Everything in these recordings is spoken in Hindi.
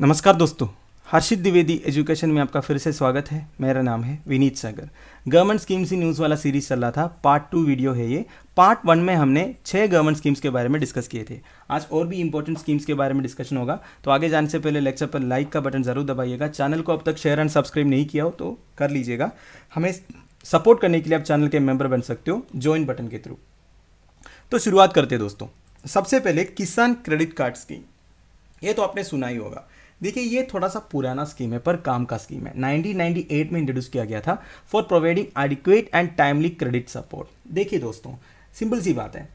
नमस्कार दोस्तों हर्षित द्विवेदी एजुकेशन में आपका फिर से स्वागत है मेरा नाम है विनीत सागर गवर्नमेंट स्कीम्स ही न्यूज़ वाला सीरीज चल रहा था पार्ट टू वीडियो है ये पार्ट वन में हमने छः गवर्नमेंट स्कीम्स के बारे में डिस्कस किए थे आज और भी इंपॉर्टेंट स्कीम्स के बारे में डिस्कशन होगा तो आगे जाने से पहले लेक्चर पर लाइक का बटन ज़रूर दबाइएगा चैनल को अब तक शेयर एंड सब्सक्राइब नहीं किया हो तो कर लीजिएगा हमें सपोर्ट करने के लिए आप चैनल के मेम्बर बन सकते हो ज्वाइन बटन के थ्रू तो शुरुआत करते दोस्तों सबसे पहले किसान क्रेडिट कार्ड स्कीम ये तो आपने सुना ही होगा देखिए ये थोड़ा सा पुराना स्कीम है पर काम का स्कीम है 1998 में इंट्रोड्यूस किया गया था for providing adequate and timely credit support देखिए दोस्तों सिंपल सी बात है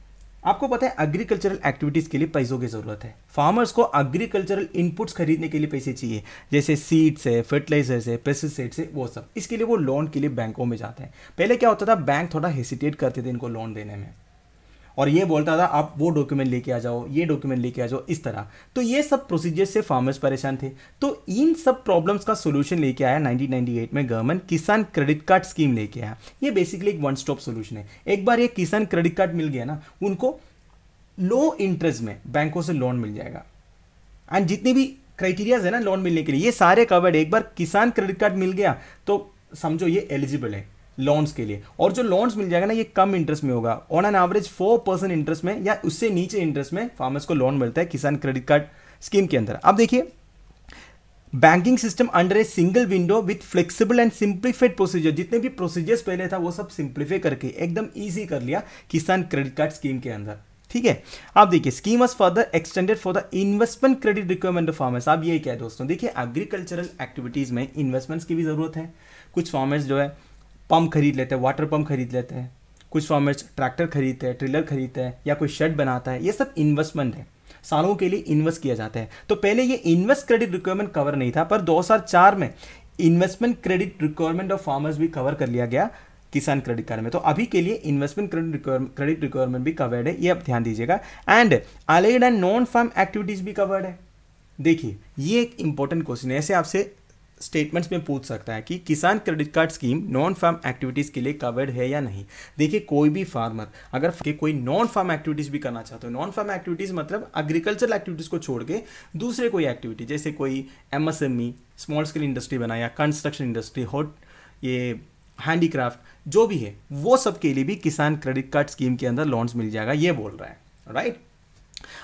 आपको पता है एग्रीकल्चरल एक्टिविटीज़ के लिए पैसों की ज़रूरत है फार्मर्स को एग्रीकल्चरल इनपुट्स खरीदने के लिए पैसे चाहिए जैसे सीड्स है फर्टिलाइजर्स है पेस्टिसाइड्स है वो सब इसके लिए वो लोन के लिए बैंकों में जाते हैं पहले क्या होता था बैंक थोड़ा हेसिटेट करते थे इनको लोन देने में और ये बोलता था आप वो डॉक्यूमेंट लेके आ जाओ ये डॉक्यूमेंट लेके आ जाओ इस तरह तो ये सब प्रोसीजर से फार्मर्स परेशान थे तो इन सब प्रॉब्लम्स का सोल्यूशन लेके आया 1998 में गवर्नमेंट किसान क्रेडिट कार्ड स्कीम लेके आया ये बेसिकली एक वन स्टॉप सोल्यूशन है एक बार ये किसान क्रेडिट कार्ड मिल गया ना उनको लो इंटरेस्ट में बैंकों से लोन मिल जाएगा एंड जितनी भी क्राइटेरियाज है ना लोन मिलने के लिए ये सारे कवर्ड एक बार किसान क्रेडिट कार्ड मिल गया तो समझो ये एलिजिबल है लोन्स के लिए और जो लोन्स मिल जाएगा ना ये कम इंटरेस्ट में होगा on an average four percent interest में या उससे नीचे इंटरेस्ट में फार्मर्स को लोन मिलता है किसान क्रेडिट कार्ड स्कीम के अंदर अब देखिए banking system under a single window with flexible and simplified procedure जितने भी प्रोसीजर्स पहले था वो सब सिंप्लीफाई करके एकदम ईजी कर लिया किसान क्रेडिट कार्ड स्कीम के अंदर ठीक है आप देखिए scheme was further extended for the investment credit requirement of farmers आप ये क्या है दोस्तों देखिए एग्रीकल्चरल एक्टिविटीज में इन्वेस्टमेंट्स की भी जरूरत है कुछ फार्मर्स जो है पंप खरीद लेते हैं वाटर पंप खरीद लेते हैं कुछ फार्मर्स ट्रैक्टर खरीदते हैं ट्रिलर खरीदते हैं या कोई शेड बनाता है ये सब इन्वेस्टमेंट है सालों के लिए इन्वेस्ट किया जाता है तो पहले ये इन्वेस्ट क्रेडिट रिक्वायरमेंट कवर नहीं था पर 2004 में investment credit requirement of farmers भी कवर कर लिया गया किसान क्रेडिट कार्ड में तो अभी के लिए इन्वेस्टमेंट क्रेडिट रिक्वायरमेंट भी कवर्ड है ये आप ध्यान दीजिएगा and allied and non farm activities भी कवर्ड है देखिए ये एक इंपॉर्टेंट क्वेश्चन है ऐसे आपसे स्टेटमेंट्स में पूछ सकता है कि Kisan credit card scheme non farm activities के लिए कवर्ड है या नहीं देखिए कोई भी फार्मर अगर के कोई नॉन फार्म एक्टिविटीज़ भी करना चाहते हो नॉन फार्म एक्टिविटीज़ मतलब एग्रीकल्चर एक्टिविटीज़ को छोड़ के दूसरे कोई एक्टिविटी जैसे कोई एमएसएमई स्मॉल स्केल इंडस्ट्री बनाया कंस्ट्रक्शन इंडस्ट्री हॉट ये हैंडीक्राफ्ट जो भी है वो सब के लिए भी किसान क्रेडिट कार्ड स्कीम के अंदर लोन्स मिल जाएगा ये बोल रहा है राइट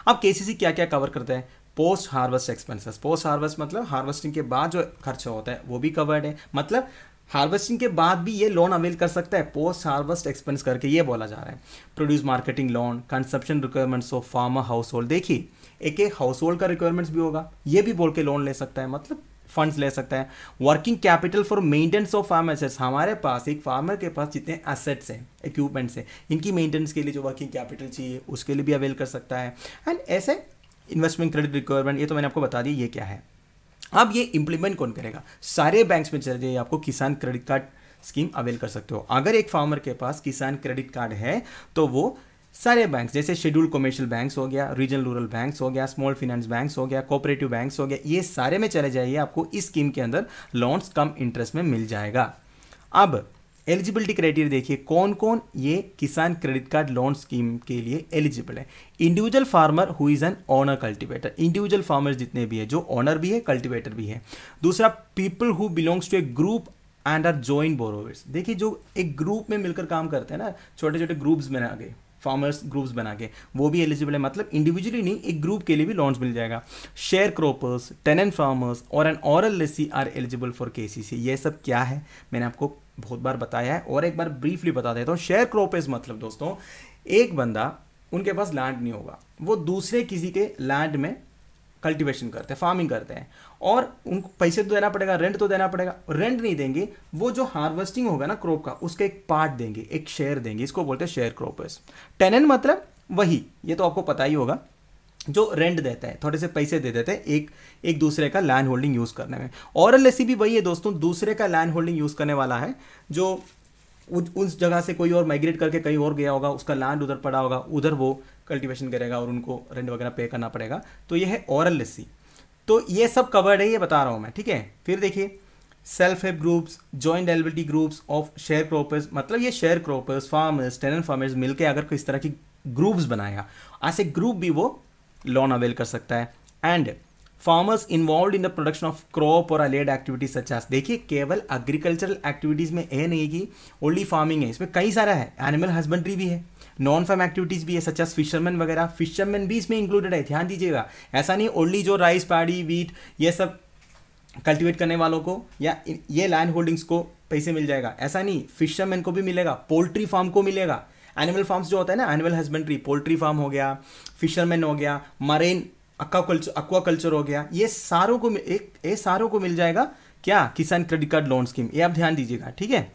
अब केसीसी क्या क्या कवर करता है post harvest expenses post harvest मतलब हार्वेस्टिंग के बाद जो खर्चा होता है वो भी कवर्ड है मतलब हार्वेस्टिंग के बाद भी ये लोन अवेल कर सकता है पोस्ट हार्वेस्ट एक्सपेंस करके ये बोला जा रहा है produce marketing loan consumption requirements of farmer household देखिए एक एक हाउस होल्ड का रिक्वायरमेंट्स भी होगा ये भी बोल के लोन ले सकता है मतलब फंड्स ले सकता है working capital for maintenance of farm assets हमारे पास एक फार्मर के पास जितने एसेट्स हैं इक्विपमेंट्स हैं इनकी मेंटेनेंस के लिए जो वर्किंग कैपिटल चाहिए उसके लिए भी अवेल कर सकता है एंड ऐसे इन्वेस्टमेंट क्रेडिट रिक्वायरमेंट ये तो मैंने आपको बता दी ये क्या है अब ये इंप्लीमेंट कौन करेगा सारे बैंक्स में चले जाइए आपको किसान क्रेडिट कार्ड स्कीम अवेल कर सकते हो अगर एक फार्मर के पास किसान क्रेडिट कार्ड है तो वो सारे बैंक्स जैसे शेड्यूल कमर्शियल बैंक्स हो गया रीजनल रूरल बैंक्स हो गया स्मॉल फाइनेंस बैंक्स हो गया कोऑपरेटिव बैंक्स हो गया ये सारे में चले जाइए आपको इस स्कीम के अंदर लोन्स कम इंटरेस्ट में मिल जाएगा अब एलिजिबिलिटी क्राइटेरिया देखिए कौन कौन ये किसान क्रेडिट कार्ड लोन स्कीम के लिए एलिजिबल है individual farmer who is an owner cultivator individual farmer जितने भी है जो ऑनर भी है कल्टिवेटर भी है दूसरा people who belongs to a group and are join borrowers देखिए जो एक ग्रुप में मिलकर काम करते हैं ना छोटे छोटे ग्रुप्स बना के फार्मर्स ग्रुप्स बना के वो भी एलिजिबल है मतलब इंडिविजुअली नहीं एक ग्रुप के लिए भी लोन्स मिल जाएगा शेयर क्रोपर्स टेनेंट फार्मर्स और and oral lessee are eligible for के ये सब क्या है मैंने आपको बहुत बार बताया है और एक बार ब्रीफली बता देता हूँ शेयर क्रोपेज मतलब दोस्तों एक बंदा उनके पास लैंड नहीं होगा वो दूसरे किसी के लैंड में कल्टीवेशन करते हैं फार्मिंग करते हैं और उनको पैसे तो देना पड़ेगा रेंट तो देना पड़ेगा रेंट नहीं देंगे वो जो हार्वेस्टिंग होगा ना क्रॉप का उसका एक पार्ट देंगे एक शेयर देंगे इसको बोलते हैं शेयर क्रॉपर्स टेनन मतलब वही ये तो आपको पता ही होगा जो रेंट देता है थोड़े से पैसे दे देते हैं एक एक दूसरे का लैंड होल्डिंग यूज़ करने में और एल e भी वही है दोस्तों दूसरे का लैंड होल्डिंग यूज़ करने वाला है जो उस जगह से कोई और माइग्रेट करके कहीं और गया होगा उसका लैंड उधर पड़ा होगा उधर वो कल्टीवेशन करेगा और उनको रेंट वगैरह पे करना पड़ेगा तो ये है और एल e। तो ये सब कवर्ड है ये बता रहा हूँ मैं ठीक है फिर देखिए self help groups joint eligibility groups of share croppers मतलब ये share croppers farmers tenant farmers मिलकर अगर इस तरह की ग्रुप्स बनाएगा ऐसे ग्रुप भी वो लोन अवेल कर सकता है and farmers involved in the production of crop और अलेड एक्टिविटीज सच एस देखिए केवल एग्रीकल्चरल एक्टिविटीज़ में है नहीं कि ओनली फार्मिंग है इसमें कई सारा है एनिमल हस्बेंड्री भी है नॉन फार्म एक्टिविटीज़ भी है सच एस फिशरमैन वगैरह फिशरमैन भी इसमें इंक्लूडेड है ध्यान दीजिएगा ऐसा नहीं ओनली जो राइस पैडी वीट ये सब कल्टिवेट करने वालों को या ये लैंड होल्डिंग्स को पैसे मिल जाएगा ऐसा नहीं फिशरमैन को भी मिलेगा पोल्ट्री फार्म को मिलेगा एनिमल फार्म्स जो होता है ना एनिमल हस्बेंड्री पोल्ट्री फार्म हो गया फिशरमैन हो गया मरीन अक्वाकल्चर अक्वाकल्चर हो गया ये सारों को एक ये सारों को मिल जाएगा क्या किसान क्रेडिट कार्ड लोन स्कीम ये आप ध्यान दीजिएगा ठीक है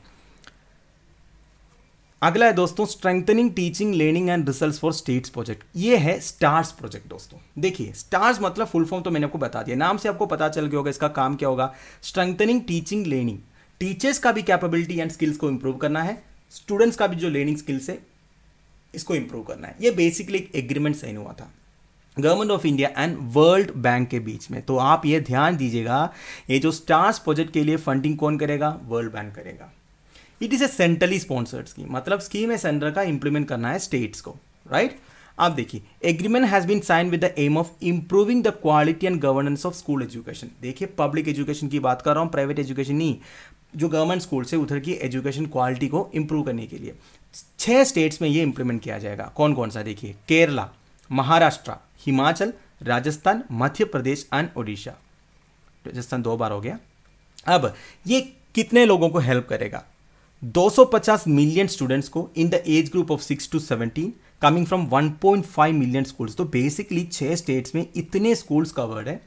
अगला है दोस्तों strengthening teaching learning and result for states project ये है स्टार्स प्रोजेक्ट दोस्तों देखिए स्टार्स मतलब फुल फॉर्म तो मैंने आपको बता दिया नाम से आपको पता चल गया होगा इसका काम क्या होगा स्ट्रेंथनिंग टीचिंग लर्निंग टीचर्स का भी कैपेबिलिटी एंड स्किल्स को इंप्रूव करना है स्टूडेंट्स का भी जो लर्निंग स्किल्स है इसको इम्प्रूव करना है ये बेसिकली एक एग्रीमेंट साइन हुआ था government of India and World Bank के बीच में तो आप ये ध्यान दीजिएगा ये जो स्टार्स प्रोजेक्ट के लिए फंडिंग कौन करेगा वर्ल्ड बैंक करेगा it is a centrally sponsored scheme मतलब स्कीम है सेंटर का इंप्लीमेंट करना है स्टेट्स को राइट right? आप देखिए agreement has been sign with the aim of improving the quality and governance of school education देखिए पब्लिक एजुकेशन की बात कर रहा हूँ प्राइवेट एजुकेशन नहीं जो गवर्नमेंट स्कूल से उधर की एजुकेशन क्वालिटी को इम्प्रूव करने के लिए छः स्टेट्स में ये इम्प्लीमेंट किया जाएगा कौन कौन सा देखिए केरला महाराष्ट्र हिमाचल राजस्थान मध्य प्रदेश एंड ओडिशा राजस्थान दो बार हो गया अब ये कितने लोगों को हेल्प करेगा 250 मिलियन स्टूडेंट्स को in the age group of 6 to 17 coming from 1.5 million schools तो बेसिकली छह स्टेट्स में इतने स्कूल्स कवर्ड है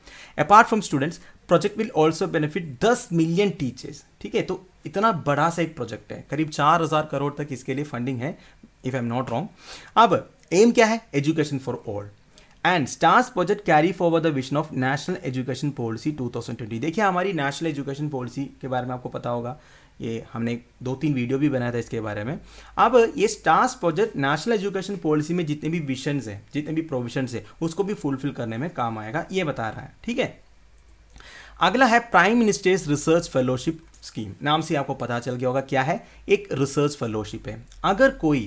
apart from students project will also benefit दस मिलियन टीचर्स ठीक है तो इतना बड़ा सा एक प्रोजेक्ट है करीब चार हज़ार करोड़ तक इसके लिए फंडिंग है if I am not wrong अब एम क्या है education for all and STARS project carry forward the vision of national education policy 2020 देखिए हमारी नेशनल एजुकेशन पॉलिसी के बारे में आपको पता होगा ये हमने दो तीन वीडियो भी बनाया था इसके बारे में अब ये STARS project national education policy में जितने भी विशन हैं जितने भी प्रोविजंस हैं उसको भी फुलफिल करने में काम आएगा ये बता रहा है ठीक है अगला है prime minister's research fellowship scheme नाम से आपको पता चल गया होगा क्या है एक रिसर्च फेलोशिप है अगर कोई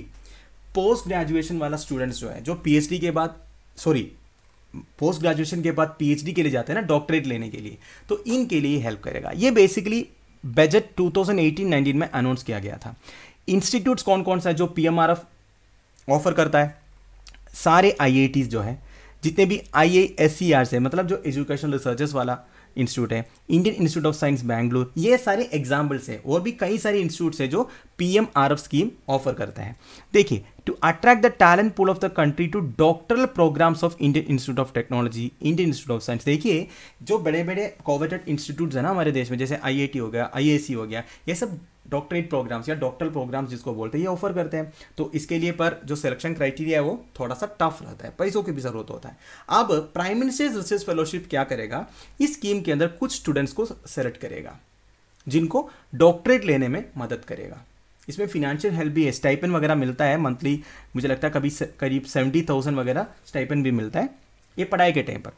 पोस्ट ग्रेजुएशन वाला स्टूडेंट्स जो है जो पीएचडी के बाद सॉरी पोस्ट ग्रेजुएशन के बाद पीएचडी के लिए जाते हैं ना डॉक्टरेट लेने के लिए तो इनके लिए हेल्प करेगा ये बेसिकली बजट 2018-19 में अनाउंस किया गया था इंस्टीट्यूट्स कौन कौन सा है जो पी ऑफर करता है सारे आई जो है जितने भी आई ए e मतलब जो एजुकेशनल रिसर्चेस वाला इंस्टीट्यूट है Indian institute of science Bangalore ये सारे एग्जाम्पल्स हैं और भी कई सारे इंस्टीट्यूट्स हैं जो P M R F scheme offer करते हैं देखिए to attract the talent pool of the country to doctoral programs of Indian institute of technology Indian institute of science देखिए जो बड़े बड़े कोवेटेड इंस्टीट्यूट्स हैं ना हमारे देश में जैसे आई हो गया आई e हो गया ये सब डॉक्टरेट प्रोग्राम्स या डॉक्टरल प्रोग्राम्स जिसको बोलते हैं ये ऑफर करते हैं तो इसके लिए पर जो सिलेक्शन क्राइटेरिया है वो थोड़ा सा टफ रहता है पैसों की भी जरूरत होता है अब प्राइम मिनिस्टर्स रिसर्च फेलोशिप क्या करेगा इस स्कीम के अंदर कुछ स्टूडेंट्स को सेलेक्ट करेगा जिनको डॉक्टरेट लेने में मदद करेगा इसमें फिनेंशियल हेल्प भी है स्टाइपन वगैरह मिलता है मंथली मुझे लगता है कभी करीब सेवेंटी थाउजेंड वगैरह स्टाइपन भी मिलता है ये पढ़ाई के टाइम पर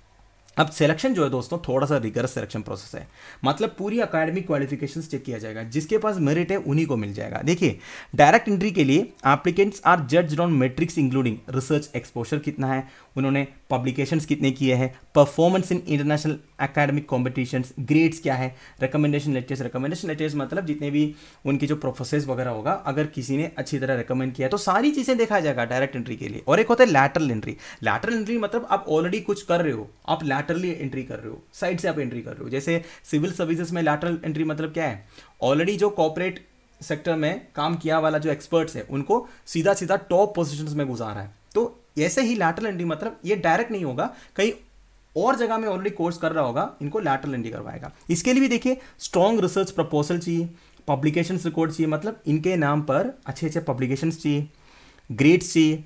अब सिलेक्शन जो है दोस्तों थोड़ा सा रिगरस सिलेक्शन प्रोसेस है मतलब पूरी अकेडमिक क्वालिफिकेशन चेक किया जाएगा जिसके पास मेरिट है उन्हीं को मिल जाएगा देखिए डायरेक्ट एंट्री के लिए applicants are judged on metrics including research exposure कितना है उन्होंने पब्लिकेशंस कितने किए हैं performance in international academic competitions grades क्या है रिकमेंडेशन लेटर्स रिकमेंडेशन लेटर्स मतलब जितने भी उनके जो प्रोफेसर्स वगैरह होगा अगर किसी ने अच्छी तरह रिकमेंड किया तो सारी चीज़ें देखा जाएगा डायरेक्ट एंट्री के लिए और एक होता है लैटरल एंट्री लैटरल एंट्री मतलब आप ऑलरेडी कुछ कर रहे हो आप लैटरली एंट्री कर रहे हो साइड से आप एंट्री कर रहे हो जैसे सिविल सर्विसेज में लैटरल एंट्री मतलब क्या है ऑलरेडी जो कॉपरेट सेक्टर में काम किया वाला जो एक्सपर्ट्स है उनको सीधा सीधा टॉप पोजिशन में गुजारा है तो ऐसे ही लैटरल एंडी मतलब ये डायरेक्ट नहीं होगा कहीं और जगह में ऑलरेडी कोर्स कर रहा होगा इनको लैटरल एंडी करवाएगा इसके लिए भी देखिए स्ट्रॉन्ग रिसर्च प्रपोजल चाहिए पब्लिकेशन रिकॉर्ड चाहिए मतलब इनके नाम पर अच्छे अच्छे पब्लिकेशन चाहिए ग्रेड्स चाहिए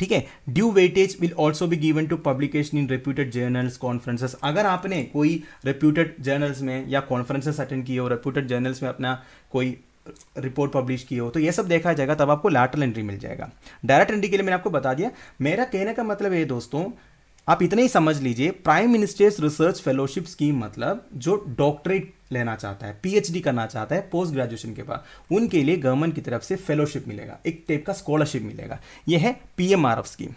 ठीक है ड्यू वेटेज विल ऑल्सो भी given to publication in reputed journals conferences अगर आपने कोई रेप्यूटेड जर्नल्स में या कॉन्फ्रेंसेस अटेंड किए हो रेप्यूटेड जर्नल्स में अपना कोई रिपोर्ट पब्लिश की हो तो ये सब देखा जाएगा तब आपको लैटरल एंट्री मिल जाएगा डायरेक्ट एंट्री के लिए मैंने आपको बता दिया मेरा कहने का मतलब ये दोस्तों आप इतना ही समझ लीजिए prime minister's research fellowship scheme मतलब जो डॉक्टरेट लेना चाहता है पीएचडी करना चाहता है पोस्ट ग्रेजुएशन के बाद उनके लिए गवर्नमेंट की तरफ से फेलोशिप मिलेगा एक टाइप का स्कॉलरशिप मिलेगा यह है पीएमआरएफ स्कीम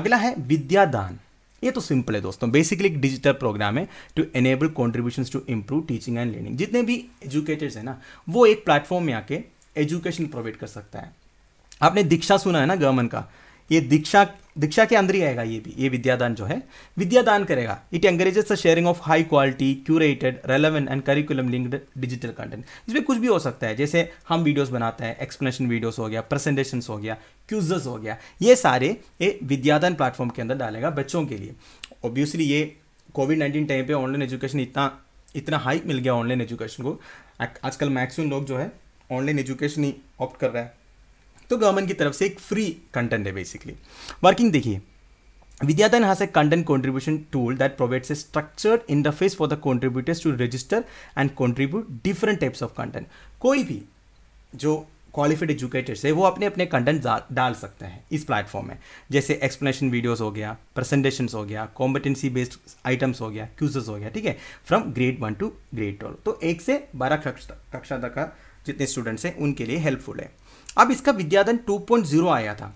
अगला है विद्यादान ये तो सिंपल है दोस्तों बेसिकली एक डिजिटल प्रोग्राम है to enable contribution to improve teaching and learning जितने भी एजुकेटर्स हैं ना वो एक प्लेटफॉर्म में आके एजुकेशन प्रोवाइड कर सकता है आपने दीक्षा सुना है ना गवर्नमेंट का ये दीक्षा दीक्षा के अंदर ही आएगा ये भी ये विद्यादान जो है विद्यादान करेगा it engages the sharing of high quality curated relevant and curriculum linked digital content इसमें कुछ भी हो सकता है जैसे हम वीडियोस बनाते हैं एक्सप्लेनेशन वीडियोस हो गया प्रेजेंटेशन हो गया क्यूजस हो गया ये सारे ये विद्यादान प्लेटफॉर्म के अंदर डालेगा बच्चों के लिए ऑब्वियसली ये कोविड नाइन्टीन टाइम पर ऑनलाइन एजुकेशन इतना इतना हाइक मिल गया ऑनलाइन एजुकेशन को आजकल मैक्सिमम लोग जो है ऑनलाइन एजुकेशन ही ऑप्ट कर रहे हैं तो गवर्नमेंट की तरफ से एक फ्री कंटेंट है बेसिकली वर्किंग देखिए Vidyathan has a content contribution tool that provides a structured interface for the contributors to register and contribute different types of content कोई भी जो क्वालिफाइड एजुकेटर्स है वो अपने अपने कंटेंट डाल सकते हैं इस प्लेटफॉर्म में जैसे एक्सप्लेनेशन वीडियोस हो गया प्रेजेंटेशंस हो गया कॉम्पिटेंसी बेस्ड आइटम्स हो गया क्यूजेस हो गया ठीक है from grade one to grade twelve तो एक से बारह कक्षा तक का जितने स्टूडेंट्स हैं उनके लिए हेल्पफुल है अब इसका विद्याधन 2.0 आया था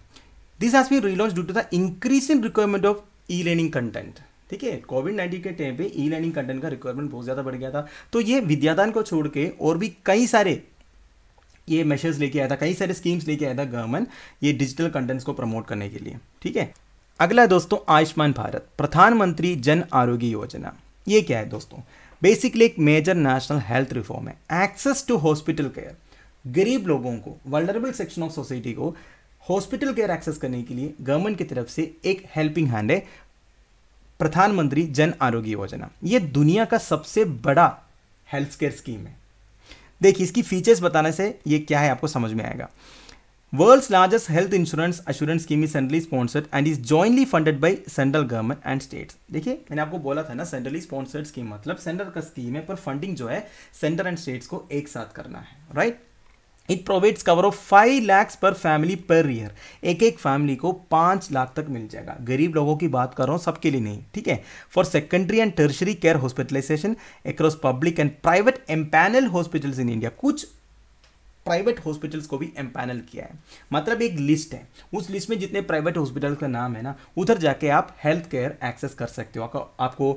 this has been relaunch due to the increase in requirement of e learning content ठीक है कोविड नाइन्टीन के टाइम पे ई लर्निंग कंटेंट का रिक्वायरमेंट बहुत ज़्यादा बढ़ गया था तो ये विद्यादान को छोड़ के और भी कई सारे ये मेशर्स लेके आया था कई सारे स्कीम्स लेके आया था गवर्नमेंट ये डिजिटल कंटेंट्स को प्रमोट करने के लिए ठीक है अगला है दोस्तों आयुष्मान भारत प्रधानमंत्री जन आरोग्य योजना ये क्या है दोस्तों बेसिकली एक मेजर नेशनल हेल्थ रिफॉर्म है एक्सेस टू हॉस्पिटल केयर गरीब लोगों को वर्ल्डरेबल सेक्शन ऑफ सोसाइटी को हॉस्पिटल केयर एक्सेस करने के लिए गवर्नमेंट की तरफ से एक हेल्पिंग हैंड है प्रधानमंत्री जन आरोग्य योजना ये दुनिया का सबसे बड़ा हेल्थ केयर स्कीम है देखिए इसकी फीचर्स बताने से ये क्या है आपको समझ में आएगा world's largest health insurance assurance scheme is centrally sponsored and is jointly funded by central government and states देखिए मैंने आपको बोला था ना सेंट्रली स्पॉन्सर्ड स्कीम मतलब सेंटर का स्कीम है पर फंडिंग जो है सेंटर एंड स्टेट्स को एक साथ करना है right right? It provides cover of five lakhs पर फैमिली पर ईयर एक एक फैमिली को पाँच लाख तक मिल जाएगा गरीब लोगों की बात कर रहा हूँ सबके लिए नहीं ठीक है for secondary and tertiary care hospitalisation across public and private empanel hospitals in India कुछ प्राइवेट हॉस्पिटल्स को भी एम्पैनल किया है मतलब एक लिस्ट है उस लिस्ट में जितने प्राइवेट हॉस्पिटल का नाम है ना उधर जाके आप हेल्थ केयर एक्सेस कर सकते हो आपको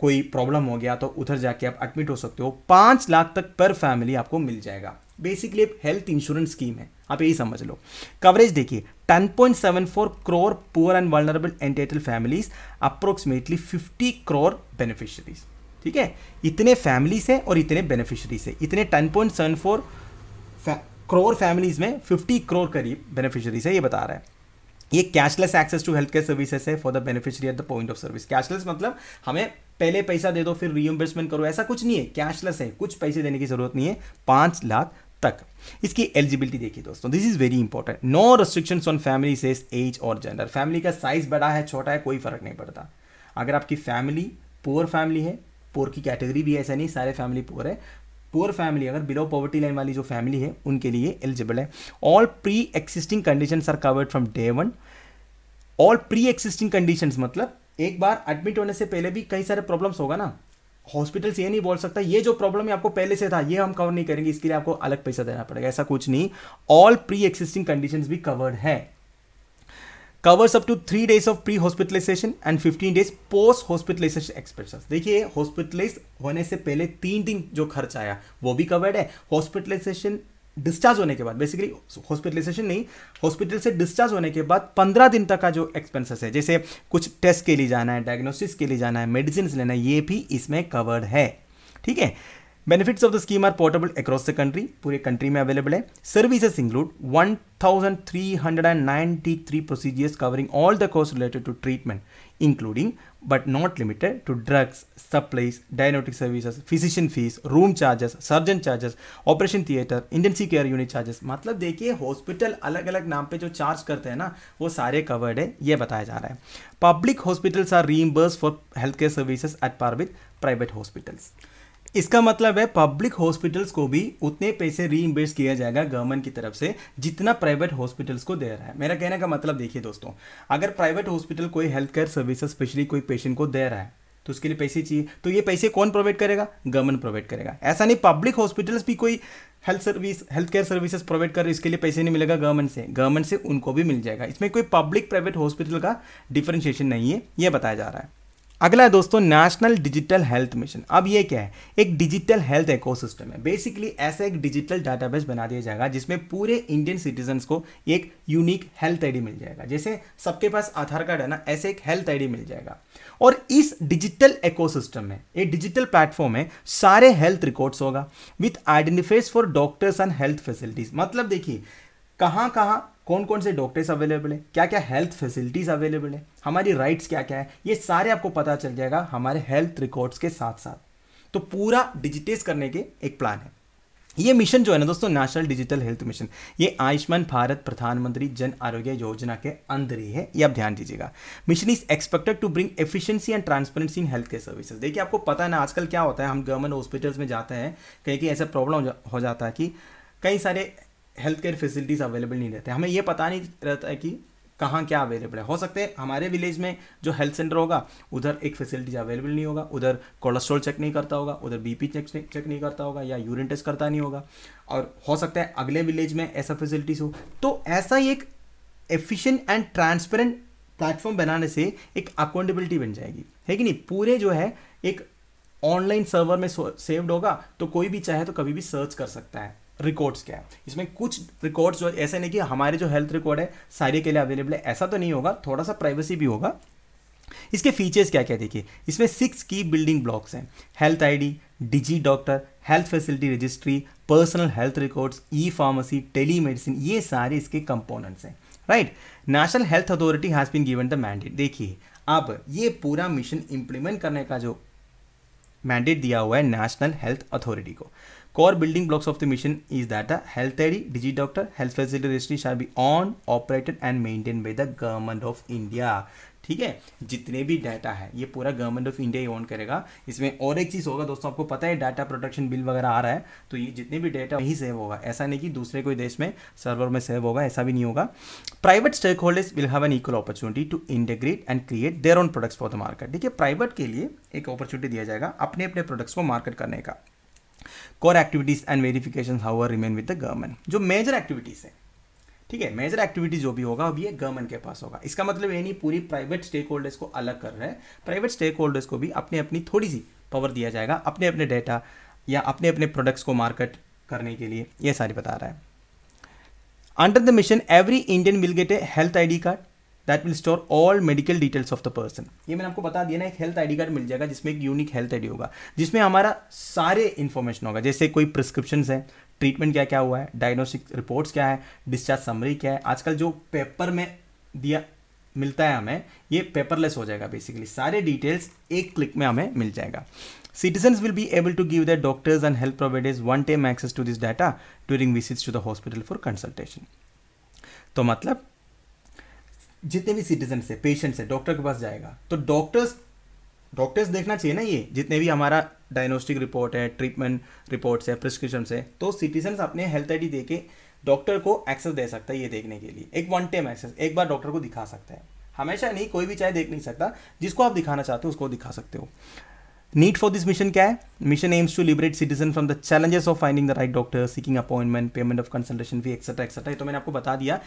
कोई प्रॉब्लम हो गया तो उधर जाके आप एडमिट हो सकते हो पाँच लाख तक पर फैमिली आपको मिल जाएगा बेसिकली एक हेल्थ इंश्योरेंस स्कीम है आप यही समझ लो कवरेज देखिए 10.74 crore poor and vulnerable entitled families approximately 50 crore beneficiaries ठीक है इतने फैमिलीज हैं और इतने बेनिफिशरीज हैं इतने 10.74 क्रोर फैमिलीज में 50 क्रोर करीब बेनिफिशरीज है ये बता रहा है ये cashless access to health care services है for the beneficiary at the point of service cashless मतलब हमें पहले पैसा दे दो फिर रीएम्बर्समेंट करो ऐसा कुछ नहीं है कैशलेस है कुछ पैसे देने की जरूरत नहीं है पांच लाख तक इसकी एलिजिबिलिटी देखिए दोस्तों this is very important no restriction on family size age और जेंडर फैमिली का साइज बड़ा है छोटा है कोई फर्क नहीं पड़ता अगर आपकी फैमिली पुअर फैमिली है पुअर की कैटेगरी भी ऐसा नहीं सारे फैमिली पुअर है पुअर फैमिली अगर बिलो पॉवर्टी लाइन वाली जो फैमिली है उनके लिए एलिजिबल है all pre existing condition are covered from day one all pre existing condition मतलब एक बार एडमिट होने से पहले भी कई सारे प्रॉब्लम्स होगा ना हॉस्पिटल्स ये नहीं बोल सकता ये जो प्रॉब्लम है आपको पहले से था ये हम कवर नहीं करेंगे इसके लिए आपको अलग पैसा देना पड़ेगा ऐसा कुछ नहीं ऑल प्री एक्सिस्टिंग कंडीशन भी कवर्ड है covers up to three days of pre hospitalisation and fifteen days post hospitalisation expenses देखिए हॉस्पिटलाइज होने से पहले तीन दिन जो खर्च आया वो भी कवर्ड है हॉस्पिटलाइजेशन डिस्चार्ज होने के बाद बेसिकली हॉस्पिटलाइजेशन नहीं हॉस्पिटल से डिस्चार्ज होने के बाद पंद्रह दिन तक का जो एक्सपेंसेस है जैसे कुछ टेस्ट के लिए जाना है डायग्नोसिस के लिए जाना है मेडिसिन लेना है ये भी इसमें कवर्ड है ठीक है benefits of the scheme are portable across the country पूरे कंट्री में अवेलेबल है services include 1393 procedures covering all the cost related to treatment including but not limited to drugs supplies diagnostic services physician fees room charges surgeon charges operation theatre intensive care unit charges मतलब देखिए हॉस्पिटल अलग अलग नाम पे जो चार्ज करते हैं ना वो सारे कवर्ड है ये बताया जा रहा है public hospitals are reimburse for health care services at par with private hospitals इसका मतलब है पब्लिक हॉस्पिटल्स को भी उतने पैसे री किया जाएगा गवर्नमेंट की तरफ से जितना प्राइवेट हॉस्पिटल्स को दे रहा है मेरा कहने का मतलब देखिए दोस्तों अगर प्राइवेट हॉस्पिटल कोई हेल्थ केयर सर्विसेज स्पेशली कोई पेशेंट को दे रहा है तो उसके लिए पैसे चाहिए तो ये पैसे कौन प्रोवाइड करेगा गवर्नमेंट प्रोवाइड करेगा ऐसा नहीं पब्लिक हॉस्पिटल्स भी कोई health service health care services provide कर रहे इसके लिए पैसे नहीं मिलेगा गवर्नमेंट से गवर्नमेंट से उनको भी मिल जाएगा इसमें कोई पब्लिक प्राइवेट हॉस्पिटल का डिफ्रेंशिएशन नहीं है यह बताया जा रहा है अगला है दोस्तों नेशनल डिजिटल हेल्थ मिशन अब ये क्या है एक डिजिटल हेल्थ इकोसिस्टम है बेसिकली ऐसा एक डिजिटल डाटाबेस बना दिया जाएगा जिसमें पूरे इंडियन सिटीजन्स को एक यूनिक हेल्थ आईडी मिल जाएगा जैसे सबके पास आधार कार्ड है ना ऐसे एक हेल्थ आईडी मिल जाएगा और इस डिजिटल इकोसिस्टम में एक डिजिटल प्लेटफॉर्म है सारे हेल्थ रिकॉर्ड्स होगा with identifiers for doctors and health facilities मतलब देखिए कहाँ कहाँ कौन कौन से डॉक्टर्स अवेलेबल हैं क्या क्या हेल्थ फैसिलिटीज़ अवेलेबल हैं हमारी राइट्स क्या क्या है ये सारे आपको पता चल जाएगा हमारे हेल्थ रिकॉर्ड्स के साथ साथ तो पूरा डिजिटाइज करने के एक प्लान है ये मिशन जो है ना दोस्तों नेशनल डिजिटल हेल्थ मिशन ये आयुष्मान भारत प्रधानमंत्री जन आरोग्य योजना के अंदर ही है ये आप ध्यान दीजिएगा mission is expected to bring efficiency and transparency in health care services देखिए आपको पता है ना आजकल क्या होता है हम गवर्नमेंट हॉस्पिटल्स में जाते हैं कहीं कहीं ऐसा प्रॉब्लम हो जाता है कि कई सारे हेल्थ केयर फैसिलिटीज़ अवेलेबल नहीं रहते हमें ये पता नहीं रहता है कि कहाँ क्या अवेलेबल है हो सकते हैं हमारे विलेज में जो हेल्थ सेंटर होगा उधर एक फैसिलिटीज अवेलेबल नहीं होगा उधर कोलेस्ट्रॉल चेक नहीं करता होगा उधर बीपी चेक चेक नहीं करता होगा या यूरिन टेस्ट करता नहीं होगा और हो सकता है अगले विलेज में ऐसा फैसिलिटीज़ हो तो ऐसा ही एक एफिशिएंट एंड ट्रांसपेरेंट प्लेटफॉर्म बनाने से एक अकाउंटेबिलिटी बन जाएगी है कि नहीं पूरे जो है एक ऑनलाइन सर्वर में सेव्ड होगा तो कोई भी चाहे तो कभी भी सर्च कर सकता है रिकॉर्ड्स क्या है इसमें कुछ रिकॉर्ड्स जो ऐसे नहीं कि हमारे जो हेल्थ रिकॉर्ड है सारे के लिए अवेलेबल है ऐसा तो नहीं होगा थोड़ा सा प्राइवेसी भी होगा इसके फीचर्स क्या क्या देखिए इसमें सिक्स की बिल्डिंग ब्लॉक्स हैं health ID digi doctor health facility registry personal health records e pharmacy telemedicine ये सारे इसके कंपोनेंट्स हैं right national health authority has been given the mandate देखिए अब ये पूरा मिशन इंप्लीमेंट करने का जो मैंडेट दिया हुआ है नेशनल हेल्थ अथॉरिटी को Core building blocks of the mission is that a health ID, DigiDoctor, health facility registry shall be owned, operated and maintained by the government of India. ठीक है जितने भी डाटा है ये पूरा गवर्नमेंट ऑफ इंडिया ही ऑन करेगा इसमें और एक चीज़ होगा दोस्तों आपको पता है डाटा प्रोटेक्शन बिल वगैरह आ रहा है तो ये जितने भी डाटा वही सेव होगा ऐसा नहीं कि दूसरे कोई देश में सर्वर में सेव होगा ऐसा भी नहीं होगा private stakeholders will have an equal opportunity to integrate and create their own products for the market ठीक है प्राइवेट के लिए एक अपॉर्चुनिटी दिया जाएगा अपने अपने प्रोडक्ट्स को मार्केट करने का core activities and verification are remain with the government जो मेजर एक्टिविटीज़ है ठीक है मेजर एक्टिविटी जो भी होगा अब ये गवर्नमेंट के पास होगा इसका मतलब ये नहीं पूरी प्राइवेट स्टेक होल्डर्स को अलग कर रहे हैं प्राइवेट स्टेक होल्डर्स को भी अपनी अपनी थोड़ी सी पावर दिया जाएगा अपने अपने डेटा या अपने अपने प्रोडक्ट्स को मार्केट करने के लिए ये सारी बता रहा है under the mission every Indian will get a health ID card that will store all medical details of the person ये मैंने आपको बता दिया ना एक हेल्थ आईडी कार्ड मिल जाएगा जिसमें एक यूनिक हेल्थ आईडी होगा जिसमें हमारा सारे इन्फॉर्मेशन होगा जैसे कोई प्रिस्क्रिप्शन है ट्रीटमेंट क्या क्या हुआ है डायग्नोस्टिक रिपोर्ट्स क्या है डिस्चार्ज समरी क्या है आजकल जो पेपर में दिया मिलता है हमें ये पेपरलेस हो जाएगा बेसिकली सारे डिटेल्स एक क्लिक में हमें मिल जाएगा citizen will be able to give the doctors and health providers one time access to this data during visits to the hospital for consultation तो मतलब जितने भी सिटीजन है पेशेंट्स है डॉक्टर के पास जाएगा तो डॉक्टर्स डॉक्टर्स देखना चाहिए ना ये जितने भी हमारा डायग्नोस्टिक रिपोर्ट है ट्रीटमेंट रिपोर्ट्स है प्रिस्क्रिप्शन है तो सिटीजन अपने हेल्थ आई दे डॉक्टर को एक्सेस दे सकता है ये देखने के लिए एक वन टाइम एक्सेस एक बार डॉक्टर को दिखा सकता है हमेशा नहीं कोई भी चाहे देख नहीं सकता जिसको आप दिखाना चाहते हो उसको दिखा सकते हो नीड फॉर दिस मिशन क्या है mission aims to liberate citizen from the challenges of finding the right doctor seeking appointment payment of consultation fee etcetera etcetera ये तो मैंने आपको बता दिया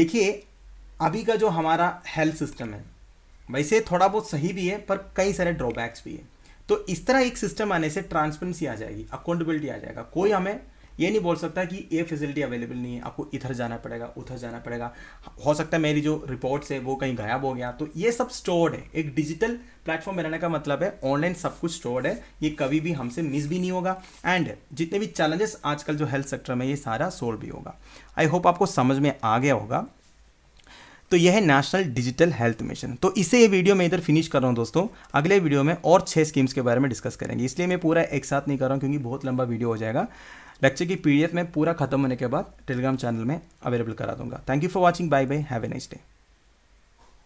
देखिए अभी का जो हमारा हेल्थ सिस्टम है वैसे थोड़ा बहुत सही भी है पर कई सारे ड्रॉबैक्स भी है तो इस तरह एक सिस्टम आने से ट्रांसपेरेंसी आ जाएगी अकाउंटेबिलिटी आ जाएगा कोई हमें ये नहीं बोल सकता कि ये फैसिलिटी अवेलेबल नहीं है आपको इधर जाना पड़ेगा उधर जाना पड़ेगा हो सकता है मेरी जो रिपोर्ट्स है वो कहीं गायब हो गया तो ये सब स्टोर्ड है एक डिजिटल प्लेटफॉर्म बनाने का मतलब है ऑनलाइन सब कुछ स्टोर्ड है ये कभी भी हमसे मिस भी नहीं होगा एंड जितने भी चैलेंजेस आजकल जो हेल्थ सेक्टर में ये सारा सोल्व भी होगा आई होप आपको समझ में आ गया होगा तो यह है नेशनल डिजिटल हेल्थ मिशन तो इसे ये वीडियो मैं इधर फिनिश कर रहा हूँ दोस्तों अगले वीडियो में और छह स्कीम्स के बारे में डिस्कस करेंगे इसलिए मैं पूरा एक साथ नहीं कर रहा हूँ क्योंकि बहुत लंबा वीडियो हो जाएगा लेक्चर की पीडीएफ में पूरा खत्म होने के बाद टेलीग्राम चैनल में अवेलेबल करा दूंगा thank you for watching bye bye have a nice day